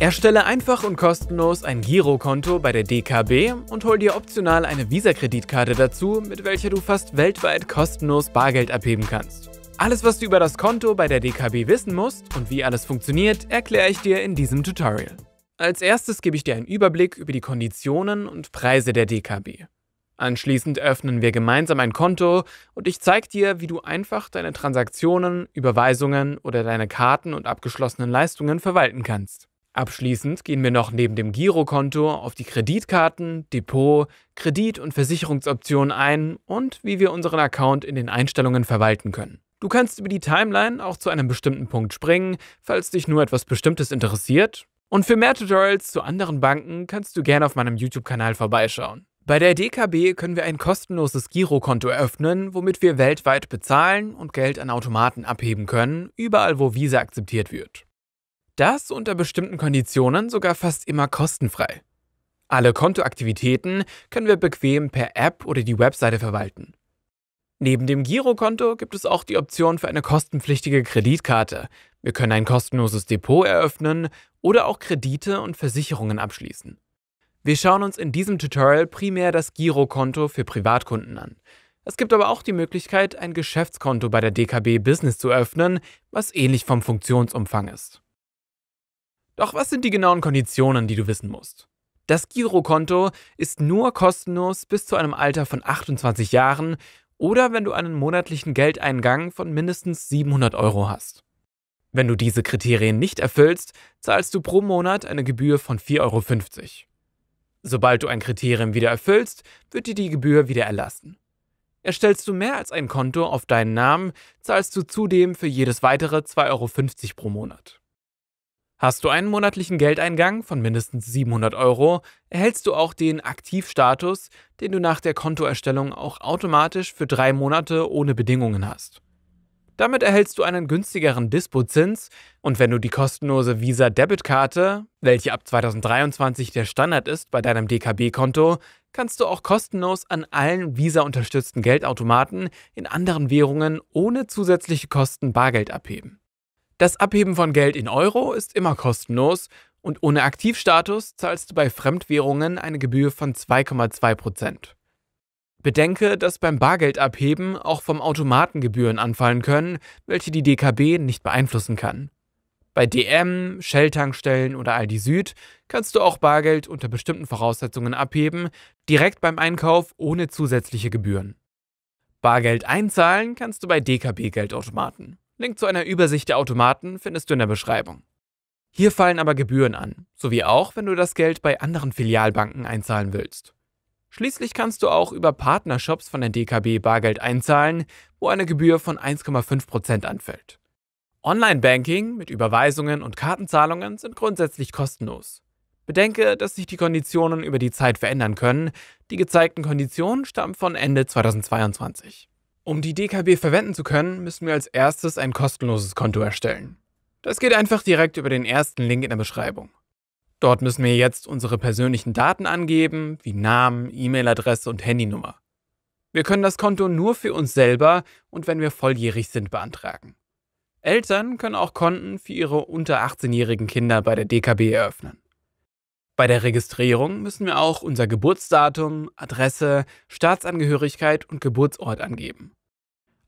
Erstelle einfach und kostenlos ein Girokonto bei der DKB und hol dir optional eine Visa-Kreditkarte dazu, mit welcher du fast weltweit kostenlos Bargeld abheben kannst. Alles, was du über das Konto bei der DKB wissen musst und wie alles funktioniert, erkläre ich dir in diesem Tutorial. Als erstes gebe ich dir einen Überblick über die Konditionen und Preise der DKB. Anschließend öffnen wir gemeinsam ein Konto und ich zeige dir, wie du einfach deine Transaktionen, Überweisungen oder deine Karten und abgeschlossenen Leistungen verwalten kannst. Abschließend gehen wir noch neben dem Girokonto auf die Kreditkarten, Depot, Kredit- und Versicherungsoptionen ein und wie wir unseren Account in den Einstellungen verwalten können. Du kannst über die Timeline auch zu einem bestimmten Punkt springen, falls dich nur etwas Bestimmtes interessiert. Und für mehr Tutorials zu anderen Banken kannst du gerne auf meinem YouTube-Kanal vorbeischauen. Bei der DKB können wir ein kostenloses Girokonto eröffnen, womit wir weltweit bezahlen und Geld an Automaten abheben können, überall wo Visa akzeptiert wird. Das unter bestimmten Konditionen sogar fast immer kostenfrei. Alle Kontoaktivitäten können wir bequem per App oder die Webseite verwalten. Neben dem Girokonto gibt es auch die Option für eine kostenpflichtige Kreditkarte. Wir können ein kostenloses Depot eröffnen oder auch Kredite und Versicherungen abschließen. Wir schauen uns in diesem Tutorial primär das Girokonto für Privatkunden an. Es gibt aber auch die Möglichkeit, ein Geschäftskonto bei der DKB Business zu öffnen, was ähnlich vom Funktionsumfang ist. Doch was sind die genauen Konditionen, die du wissen musst? Das Girokonto ist nur kostenlos bis zu einem Alter von 28 Jahren oder wenn du einen monatlichen Geldeingang von mindestens 700 Euro hast. Wenn du diese Kriterien nicht erfüllst, zahlst du pro Monat eine Gebühr von 4,50 Euro. Sobald du ein Kriterium wieder erfüllst, wird dir die Gebühr wieder erlassen. Erstellst du mehr als ein Konto auf deinen Namen, zahlst du zudem für jedes weitere 2,50 Euro pro Monat. Hast du einen monatlichen Geldeingang von mindestens 700 Euro, erhältst du auch den Aktivstatus, den du nach der Kontoerstellung auch automatisch für drei Monate ohne Bedingungen hast. Damit erhältst du einen günstigeren Dispozins und wenn du die kostenlose Visa-Debitkarte, welche ab 2023 der Standard ist bei deinem DKB-Konto, kannst du auch kostenlos an allen Visa-unterstützten Geldautomaten in anderen Währungen ohne zusätzliche Kosten Bargeld abheben. Das Abheben von Geld in Euro ist immer kostenlos und ohne Aktivstatus zahlst du bei Fremdwährungen eine Gebühr von 2,2%. Bedenke, dass beim Bargeldabheben auch vom Automaten Gebühren anfallen können, welche die DKB nicht beeinflussen kann. Bei DM, Shell-Tankstellen oder Aldi Süd kannst du auch Bargeld unter bestimmten Voraussetzungen abheben, direkt beim Einkauf ohne zusätzliche Gebühren. Bargeld einzahlen kannst du bei DKB-Geldautomaten. Link zu einer Übersicht der Automaten findest du in der Beschreibung. Hier fallen aber Gebühren an, sowie auch, wenn du das Geld bei anderen Filialbanken einzahlen willst. Schließlich kannst du auch über Partnershops von der DKB Bargeld einzahlen, wo eine Gebühr von 1,5% anfällt. Online-Banking mit Überweisungen und Kartenzahlungen sind grundsätzlich kostenlos. Bedenke, dass sich die Konditionen über die Zeit verändern können. Die gezeigten Konditionen stammen von Ende 2022. Um die DKB verwenden zu können, müssen wir als erstes ein kostenloses Konto erstellen. Das geht einfach direkt über den ersten Link in der Beschreibung. Dort müssen wir jetzt unsere persönlichen Daten angeben, wie Namen, E-Mail-Adresse und Handynummer. Wir können das Konto nur für uns selber und wenn wir volljährig sind beantragen. Eltern können auch Konten für ihre unter 18-jährigen Kinder bei der DKB eröffnen. Bei der Registrierung müssen wir auch unser Geburtsdatum, Adresse, Staatsangehörigkeit und Geburtsort angeben.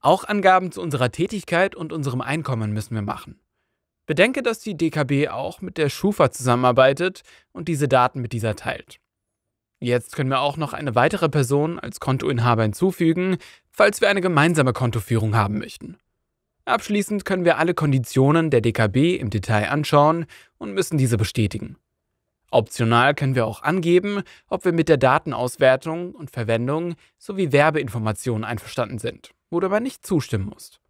Auch Angaben zu unserer Tätigkeit und unserem Einkommen müssen wir machen. Bedenke, dass die DKB auch mit der Schufa zusammenarbeitet und diese Daten mit dieser teilt. Jetzt können wir auch noch eine weitere Person als Kontoinhaber hinzufügen, falls wir eine gemeinsame Kontoführung haben möchten. Abschließend können wir alle Konditionen der DKB im Detail anschauen und müssen diese bestätigen. Optional können wir auch angeben, ob wir mit der Datenauswertung und Verwendung sowie Werbeinformationen einverstanden sind wo du aber nicht zustimmen musst.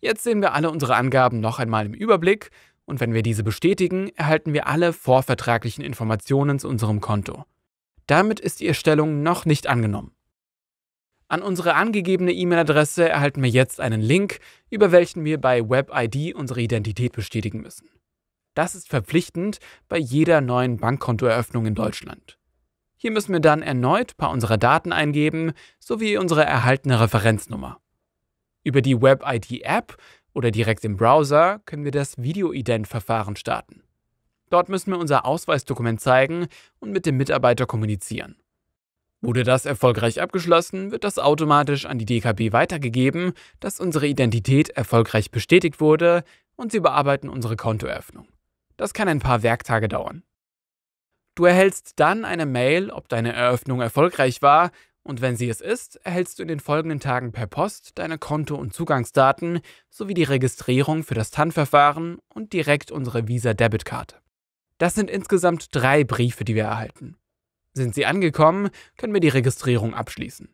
Jetzt sehen wir alle unsere Angaben noch einmal im Überblick und wenn wir diese bestätigen, erhalten wir alle vorvertraglichen Informationen zu unserem Konto. Damit ist die Erstellung noch nicht angenommen. An unsere angegebene E-Mail-Adresse erhalten wir jetzt einen Link, über welchen wir bei WebID unsere Identität bestätigen müssen. Das ist verpflichtend bei jeder neuen Bankkontoeröffnung in Deutschland. Hier müssen wir dann erneut ein paar unserer Daten eingeben sowie unsere erhaltene Referenznummer. Über die WebID-App oder direkt im Browser können wir das video ident verfahren starten. Dort müssen wir unser Ausweisdokument zeigen und mit dem Mitarbeiter kommunizieren. Wurde das erfolgreich abgeschlossen, wird das automatisch an die DKB weitergegeben, dass unsere Identität erfolgreich bestätigt wurde und sie bearbeiten unsere Kontoeröffnung. Das kann ein paar Werktage dauern. Du erhältst dann eine Mail, ob deine Eröffnung erfolgreich war, und wenn sie es ist, erhältst du in den folgenden Tagen per Post deine Konto- und Zugangsdaten sowie die Registrierung für das TAN-Verfahren und direkt unsere Visa-Debitkarte. Das sind insgesamt drei Briefe, die wir erhalten. Sind sie angekommen, können wir die Registrierung abschließen.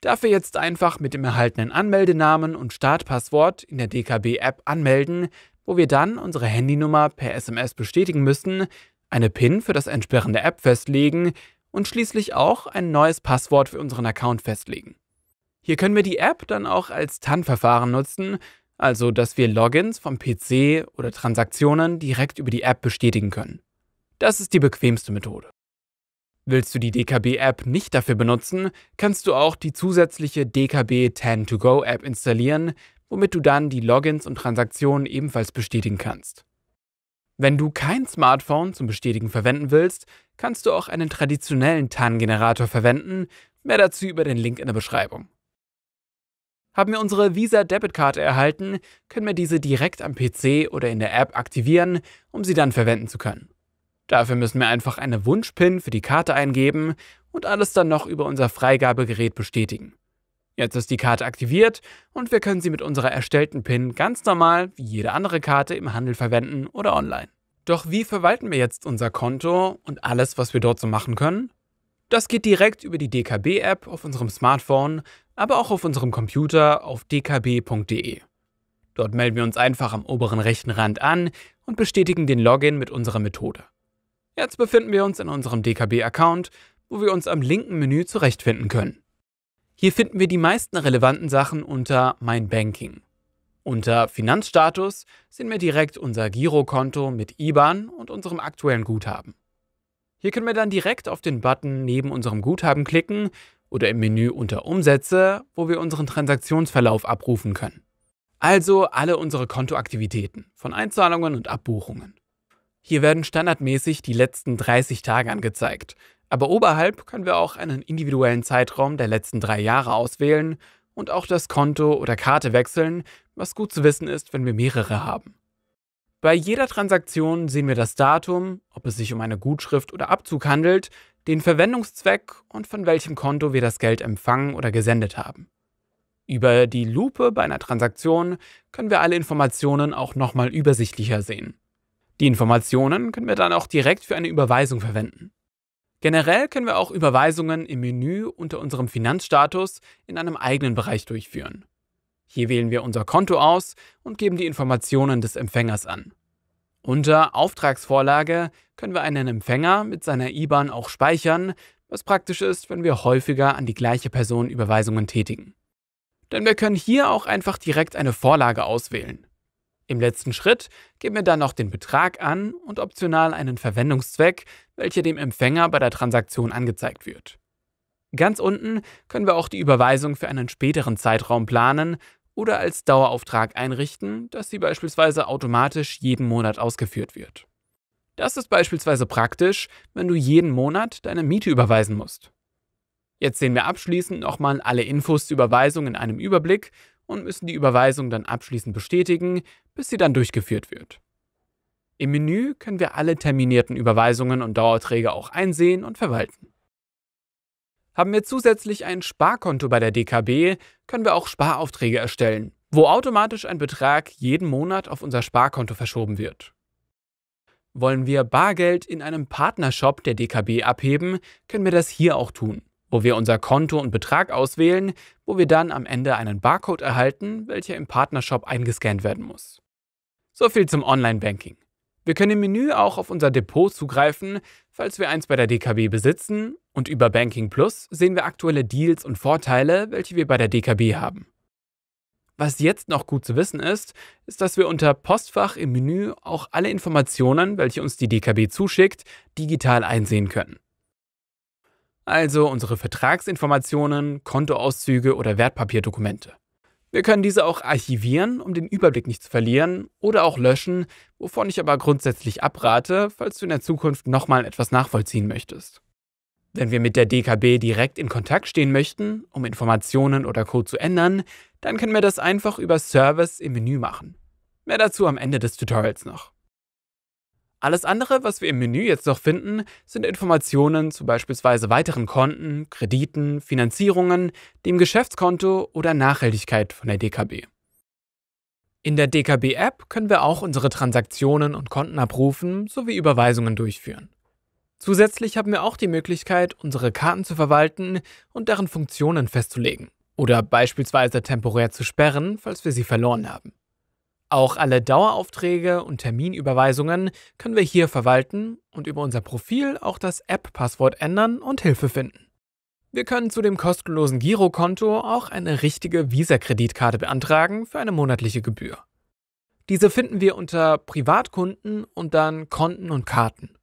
Dafür jetzt einfach mit dem erhaltenen Anmeldenamen und Startpasswort in der DKB-App anmelden, wo wir dann unsere Handynummer per SMS bestätigen müssen, eine PIN für das Entsperren der App festlegen und schließlich auch ein neues Passwort für unseren Account festlegen. Hier können wir die App dann auch als TAN-Verfahren nutzen, also dass wir Logins vom PC oder Transaktionen direkt über die App bestätigen können. Das ist die bequemste Methode. Willst du die DKB-App nicht dafür benutzen, kannst du auch die zusätzliche DKB TAN2Go-App installieren, womit du dann die Logins und Transaktionen ebenfalls bestätigen kannst. Wenn du kein Smartphone zum Bestätigen verwenden willst, kannst du auch einen traditionellen TAN-Generator verwenden. Mehr dazu über den Link in der Beschreibung. Haben wir unsere Visa-Debitkarte erhalten, können wir diese direkt am PC oder in der App aktivieren, um sie dann verwenden zu können. Dafür müssen wir einfach eine Wunschpin für die Karte eingeben und alles dann noch über unser Freigabegerät bestätigen. Jetzt ist die Karte aktiviert und wir können sie mit unserer erstellten PIN ganz normal wie jede andere Karte im Handel verwenden oder online. Doch wie verwalten wir jetzt unser Konto und alles, was wir dort so machen können? Das geht direkt über die DKB-App auf unserem Smartphone, aber auch auf unserem Computer auf dkb.de. Dort melden wir uns einfach am oberen rechten Rand an und bestätigen den Login mit unserer Methode. Jetzt befinden wir uns in unserem DKB-Account, wo wir uns am linken Menü zurechtfinden können. Hier finden wir die meisten relevanten Sachen unter Mein Banking. Unter Finanzstatus sehen wir direkt unser Girokonto mit IBAN und unserem aktuellen Guthaben. Hier können wir dann direkt auf den Button neben unserem Guthaben klicken oder im Menü unter Umsätze, wo wir unseren Transaktionsverlauf abrufen können. Also alle unsere Kontoaktivitäten von Einzahlungen und Abbuchungen. Hier werden standardmäßig die letzten 30 Tage angezeigt, aber oberhalb können wir auch einen individuellen Zeitraum der letzten drei Jahre auswählen und auch das Konto oder Karte wechseln, was gut zu wissen ist, wenn wir mehrere haben. Bei jeder Transaktion sehen wir das Datum, ob es sich um eine Gutschrift oder Abzug handelt, den Verwendungszweck und von welchem Konto wir das Geld empfangen oder gesendet haben. Über die Lupe bei einer Transaktion können wir alle Informationen auch nochmal übersichtlicher sehen. Die Informationen können wir dann auch direkt für eine Überweisung verwenden. Generell können wir auch Überweisungen im Menü unter unserem Finanzstatus in einem eigenen Bereich durchführen. Hier wählen wir unser Konto aus und geben die Informationen des Empfängers an. Unter Auftragsvorlage können wir einen Empfänger mit seiner IBAN auch speichern, was praktisch ist, wenn wir häufiger an die gleiche Person Überweisungen tätigen. Denn wir können hier auch einfach direkt eine Vorlage auswählen. Im letzten Schritt geben wir dann noch den Betrag an und optional einen Verwendungszweck, welcher dem Empfänger bei der Transaktion angezeigt wird. Ganz unten können wir auch die Überweisung für einen späteren Zeitraum planen oder als Dauerauftrag einrichten, dass sie beispielsweise automatisch jeden Monat ausgeführt wird. Das ist beispielsweise praktisch, wenn du jeden Monat deine Miete überweisen musst. Jetzt sehen wir abschließend nochmal alle Infos zur Überweisung in einem Überblick und müssen die Überweisung dann abschließend bestätigen, bis sie dann durchgeführt wird. Im Menü können wir alle terminierten Überweisungen und Dauerträge auch einsehen und verwalten. Haben wir zusätzlich ein Sparkonto bei der DKB, können wir auch Sparaufträge erstellen, wo automatisch ein Betrag jeden Monat auf unser Sparkonto verschoben wird. Wollen wir Bargeld in einem Partnershop der DKB abheben, können wir das hier auch tun wo wir unser Konto und Betrag auswählen, wo wir dann am Ende einen Barcode erhalten, welcher im Partnershop eingescannt werden muss. So viel zum Online-Banking. Wir können im Menü auch auf unser Depot zugreifen, falls wir eins bei der DKB besitzen, und über Banking Plus sehen wir aktuelle Deals und Vorteile, welche wir bei der DKB haben. Was jetzt noch gut zu wissen ist, ist, dass wir unter Postfach im Menü auch alle Informationen, welche uns die DKB zuschickt, digital einsehen können also unsere Vertragsinformationen, Kontoauszüge oder Wertpapierdokumente. Wir können diese auch archivieren, um den Überblick nicht zu verlieren, oder auch löschen, wovon ich aber grundsätzlich abrate, falls du in der Zukunft nochmal etwas nachvollziehen möchtest. Wenn wir mit der DKB direkt in Kontakt stehen möchten, um Informationen oder Code zu ändern, dann können wir das einfach über Service im Menü machen. Mehr dazu am Ende des Tutorials noch. Alles andere, was wir im Menü jetzt noch finden, sind Informationen zu beispielsweise weiteren Konten, Krediten, Finanzierungen, dem Geschäftskonto oder Nachhaltigkeit von der DKB. In der DKB-App können wir auch unsere Transaktionen und Konten abrufen sowie Überweisungen durchführen. Zusätzlich haben wir auch die Möglichkeit, unsere Karten zu verwalten und deren Funktionen festzulegen oder beispielsweise temporär zu sperren, falls wir sie verloren haben. Auch alle Daueraufträge und Terminüberweisungen können wir hier verwalten und über unser Profil auch das App-Passwort ändern und Hilfe finden. Wir können zu dem kostenlosen Girokonto auch eine richtige Visa-Kreditkarte beantragen für eine monatliche Gebühr. Diese finden wir unter Privatkunden und dann Konten und Karten.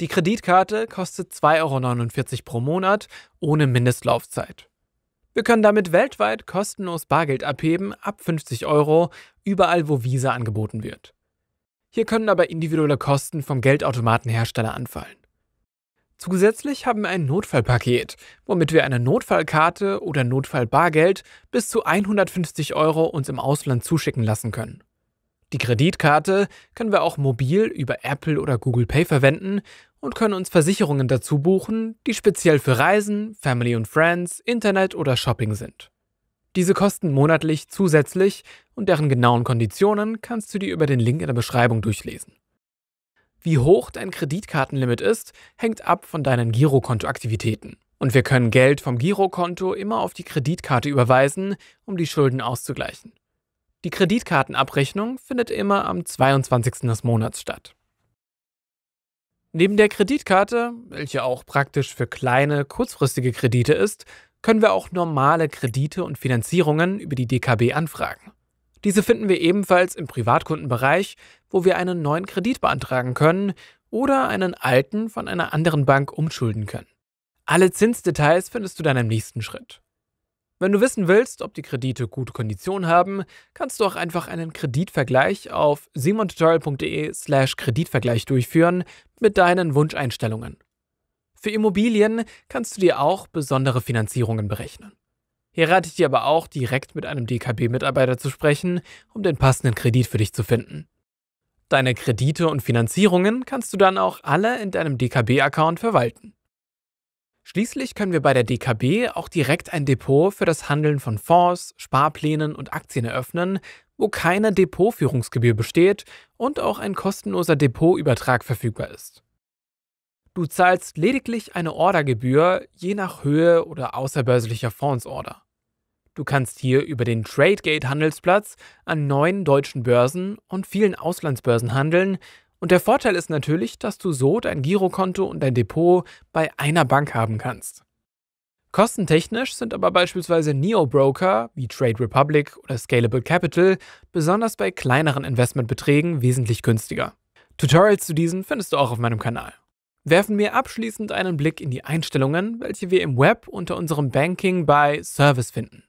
Die Kreditkarte kostet 2,49 Euro pro Monat ohne Mindestlaufzeit. Wir können damit weltweit kostenlos Bargeld abheben, ab 50 Euro, überall wo Visa angeboten wird. Hier können aber individuelle Kosten vom Geldautomatenhersteller anfallen. Zusätzlich haben wir ein Notfallpaket, womit wir eine Notfallkarte oder Notfallbargeld bis zu 150 Euro uns im Ausland zuschicken lassen können. Die Kreditkarte können wir auch mobil über Apple oder Google Pay verwenden und können uns Versicherungen dazu buchen, die speziell für Reisen, Family und Friends, Internet oder Shopping sind. Diese kosten monatlich zusätzlich und deren genauen Konditionen kannst du dir über den Link in der Beschreibung durchlesen. Wie hoch dein Kreditkartenlimit ist, hängt ab von deinen Girokontoaktivitäten. Und wir können Geld vom Girokonto immer auf die Kreditkarte überweisen, um die Schulden auszugleichen. Die Kreditkartenabrechnung findet immer am 22. des Monats statt. Neben der Kreditkarte, welche auch praktisch für kleine, kurzfristige Kredite ist, können wir auch normale Kredite und Finanzierungen über die DKB anfragen. Diese finden wir ebenfalls im Privatkundenbereich, wo wir einen neuen Kredit beantragen können oder einen alten von einer anderen Bank umschulden können. Alle Zinsdetails findest du dann im nächsten Schritt. Wenn du wissen willst, ob die Kredite gute Konditionen haben, kannst du auch einfach einen Kreditvergleich auf simontutorial.de/slash Kreditvergleich durchführen mit deinen Wunscheinstellungen. Für Immobilien kannst du dir auch besondere Finanzierungen berechnen. Hier rate ich dir aber auch, direkt mit einem DKB-Mitarbeiter zu sprechen, um den passenden Kredit für dich zu finden. Deine Kredite und Finanzierungen kannst du dann auch alle in deinem DKB-Account verwalten. Schließlich können wir bei der DKB auch direkt ein Depot für das Handeln von Fonds, Sparplänen und Aktien eröffnen, wo keine Depotführungsgebühr besteht und auch ein kostenloser Depotübertrag verfügbar ist. Du zahlst lediglich eine Ordergebühr, je nach Höhe oder außerbörslicher Fondsorder. Du kannst hier über den TradeGate-Handelsplatz an neun deutschen Börsen und vielen Auslandsbörsen handeln und der Vorteil ist natürlich, dass du so dein Girokonto und dein Depot bei einer Bank haben kannst. Kostentechnisch sind aber beispielsweise Neo-Broker wie Trade Republic oder Scalable Capital besonders bei kleineren Investmentbeträgen wesentlich günstiger. Tutorials zu diesen findest du auch auf meinem Kanal. Werfen wir abschließend einen Blick in die Einstellungen, welche wir im Web unter unserem Banking bei Service finden.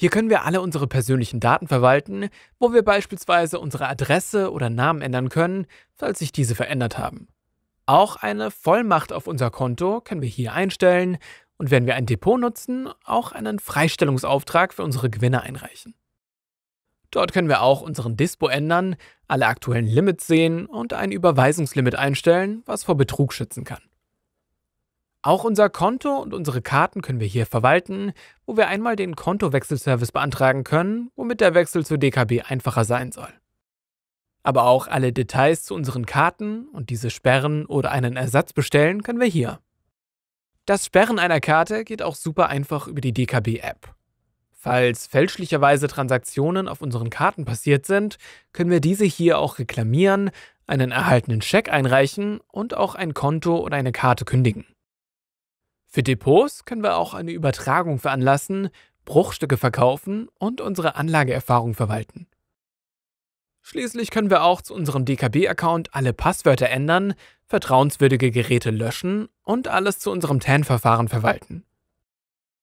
Hier können wir alle unsere persönlichen Daten verwalten, wo wir beispielsweise unsere Adresse oder Namen ändern können, falls sich diese verändert haben. Auch eine Vollmacht auf unser Konto können wir hier einstellen und wenn wir ein Depot nutzen, auch einen Freistellungsauftrag für unsere Gewinne einreichen. Dort können wir auch unseren Dispo ändern, alle aktuellen Limits sehen und ein Überweisungslimit einstellen, was vor Betrug schützen kann. Auch unser Konto und unsere Karten können wir hier verwalten, wo wir einmal den Kontowechselservice beantragen können, womit der Wechsel zur DKB einfacher sein soll. Aber auch alle Details zu unseren Karten und diese sperren oder einen Ersatz bestellen können wir hier. Das Sperren einer Karte geht auch super einfach über die DKB-App. Falls fälschlicherweise Transaktionen auf unseren Karten passiert sind, können wir diese hier auch reklamieren, einen erhaltenen Scheck einreichen und auch ein Konto oder eine Karte kündigen. Für Depots können wir auch eine Übertragung veranlassen, Bruchstücke verkaufen und unsere Anlageerfahrung verwalten. Schließlich können wir auch zu unserem DKB-Account alle Passwörter ändern, vertrauenswürdige Geräte löschen und alles zu unserem TAN-Verfahren verwalten.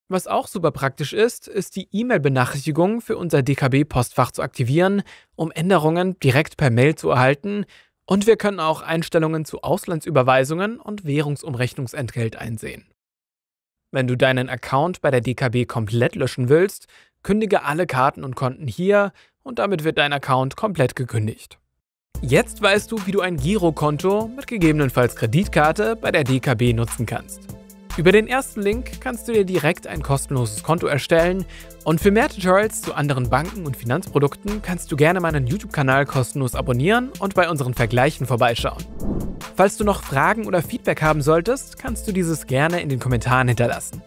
Was auch super praktisch ist, ist die E-Mail-Benachrichtigung für unser DKB-Postfach zu aktivieren, um Änderungen direkt per Mail zu erhalten und wir können auch Einstellungen zu Auslandsüberweisungen und Währungsumrechnungsentgelt einsehen. Wenn du deinen Account bei der DKB komplett löschen willst, kündige alle Karten und Konten hier und damit wird dein Account komplett gekündigt. Jetzt weißt du, wie du ein Girokonto mit gegebenenfalls Kreditkarte bei der DKB nutzen kannst. Über den ersten Link kannst du dir direkt ein kostenloses Konto erstellen und für mehr Tutorials zu anderen Banken und Finanzprodukten kannst du gerne meinen YouTube-Kanal kostenlos abonnieren und bei unseren Vergleichen vorbeischauen. Falls du noch Fragen oder Feedback haben solltest, kannst du dieses gerne in den Kommentaren hinterlassen.